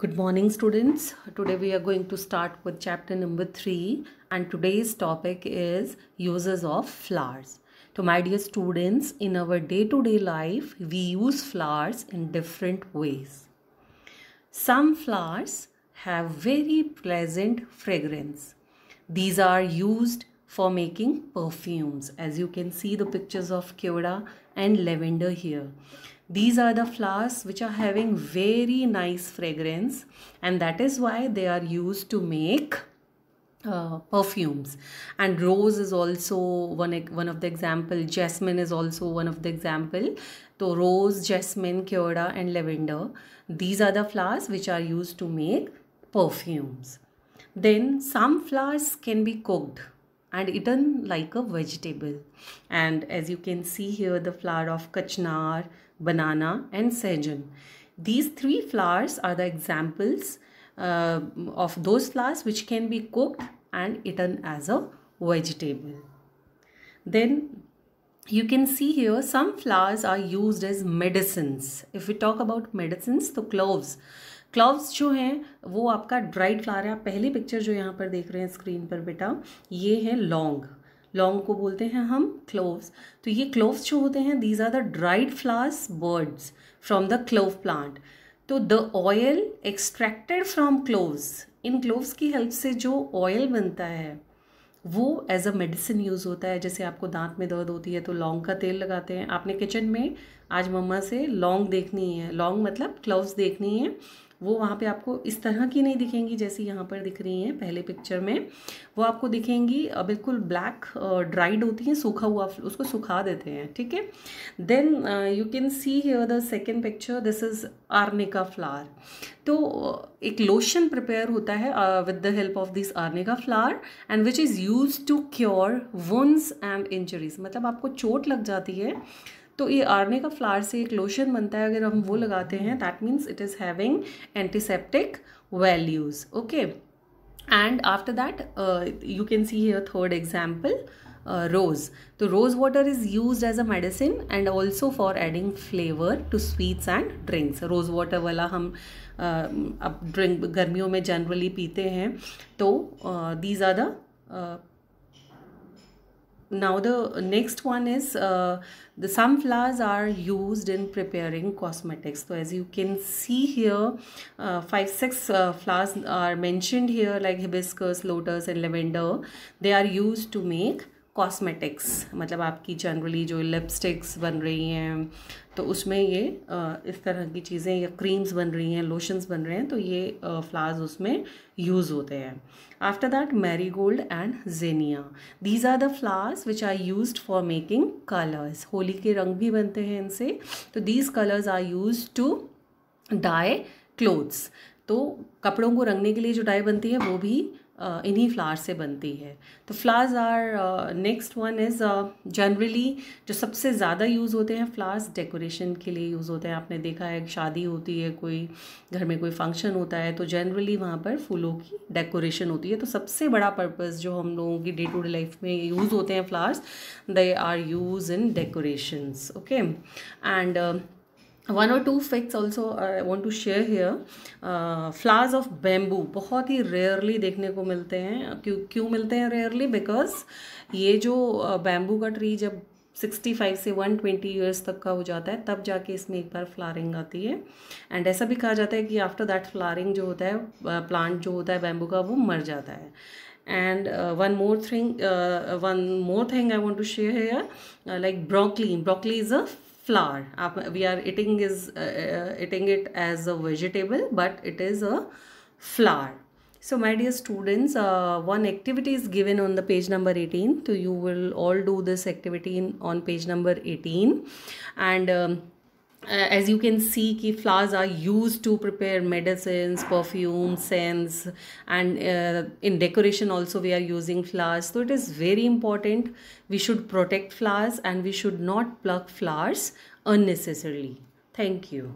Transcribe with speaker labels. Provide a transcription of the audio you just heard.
Speaker 1: Good morning students. Today we are going to start with chapter number 3 and today's topic is uses of flowers. So my dear students, in our day-to-day life, we use flowers in different ways. Some flowers have very pleasant fragrance. These are used for making perfumes as you can see the pictures of Kyoda and lavender here these are the flowers which are having very nice fragrance and that is why they are used to make uh, perfumes and rose is also one one of the example jasmine is also one of the example so rose jasmine kyoda and lavender these are the flowers which are used to make perfumes then some flowers can be cooked and eaten like a vegetable and as you can see here the flower of kachnar banana and sajan These three flowers are the examples uh, of those flowers which can be cooked and eaten as a vegetable. Then you can see here some flowers are used as medicines. If we talk about medicines, to cloves. Cloves जो हैं वो आपका dried flower है आप पहली picture जो यहाँ पर देख रहे हैं स्क्रीन पर बेटा ये है लौंग लॉन्ग को बोलते हैं हम क्लोव्स तो ये क्लोव्स जो होते हैं these are the dried flowers buds from the clove plant तो the oil extracted from cloves इन क्लोव्स की हेल्प से जो ऑयल बनता है वो एज अ मेडिसिन यूज़ होता है जैसे आपको दांत में दर्द होती है तो लौंग का तेल लगाते हैं आपने किचन में आज मम्मा से लौंग देखनी है लौंग मतलब क्लोव्स देखनी है वो वहाँ पे आपको इस तरह की नहीं दिखेंगी जैसी यहाँ पर दिख रही हैं पहले पिक्चर में वो आपको दिखेंगी बिल्कुल ब्लैक ड्राइड होती हैं सूखा हुआ उसको सुखा देते हैं ठीक है then you can see here the second picture this is arnica flower तो एक लोशन प्रिपेयर होता है with the help of this arnica flower and which is use to cure wounds and injuries मतलब आपको चोट लग जाती है तो ये आरने का फ्लावर से एक लोशन बनता है अगर हम वो लगाते हैं that means it is having antiseptic values okay and after that you can see here third example rose तो rose water is use as a medicine and also for adding flavour to sweets and drinks rose water वाला हम uh, अब drink गर्मियों में generally पीते हैं तो these are the now the next one is uh, the sunflowers are used in preparing cosmetics so as you can see here uh, five six uh, flowers are mentioned here like hibiscus lotus and lavender they are used to make cosmetics मतलब आपकी generally जो lipsticks बन रही हैं तो उसमें ये इस तरह की चीज़ें या क्रीम्स बन रही हैं लोशंस बन रहे हैं तो ये फ्लावर्स उसमें यूज़ होते हैं after that marigold and zinnia these are the flowers which are use for making colours Holi के रंग भी बनते हैं इनसे तो these colours are use to dye clothes तो कपड़ों को रंगने के लिए जो डाई बनती है वो भी इन्हीं फ्लावर से बनती है तो flowers are next one is generally जो सबसे ज़्यादा यूज़ होते हैं फ्लावर्स डेकोरेशन के लिए यूज़ होते हैं आपने देखा है शादी होती है कोई घर में कोई फंक्शन होता है तो जनरली वहाँ पर फूलों की डेकोरेशन होती है तो सबसे बड़ा पर्पज़ जो हम लोगों की डे टू डे लाइफ में यूज़ होते हैं flowers they are use in decorations okay and one और two facts also I want to share here flowers of bamboo बहुत ही रेयरली देखने को मिलते हैं क्यों क्यों मिलते हैं रेयरली बिकॉज ये जो बैम्बू uh, का ट्री जब 65 से 120 ट्वेंटी ईयर्स तक का हो जाता है तब जाके इसमें एक बार फ्लारिंग आती है एंड ऐसा भी कहा जाता है कि आफ्टर दैट फ्लारिंग जो होता है प्लांट uh, जो होता है बैम्बू का वो मर जाता है and one more thing one more thing I want to share here like broccoli broccoli is a flower we are eating is uh, uh, eating it as a vegetable but it is a flower so my dear students uh, one activity is given on the page number 18 so you will all do this activity in, on page number 18 and um, uh, as you can see ki flowers are used to prepare medicines perfume scents and uh, in decoration also we are using flowers so it is very important we should protect flowers and we should not pluck flowers unnecessarily thank you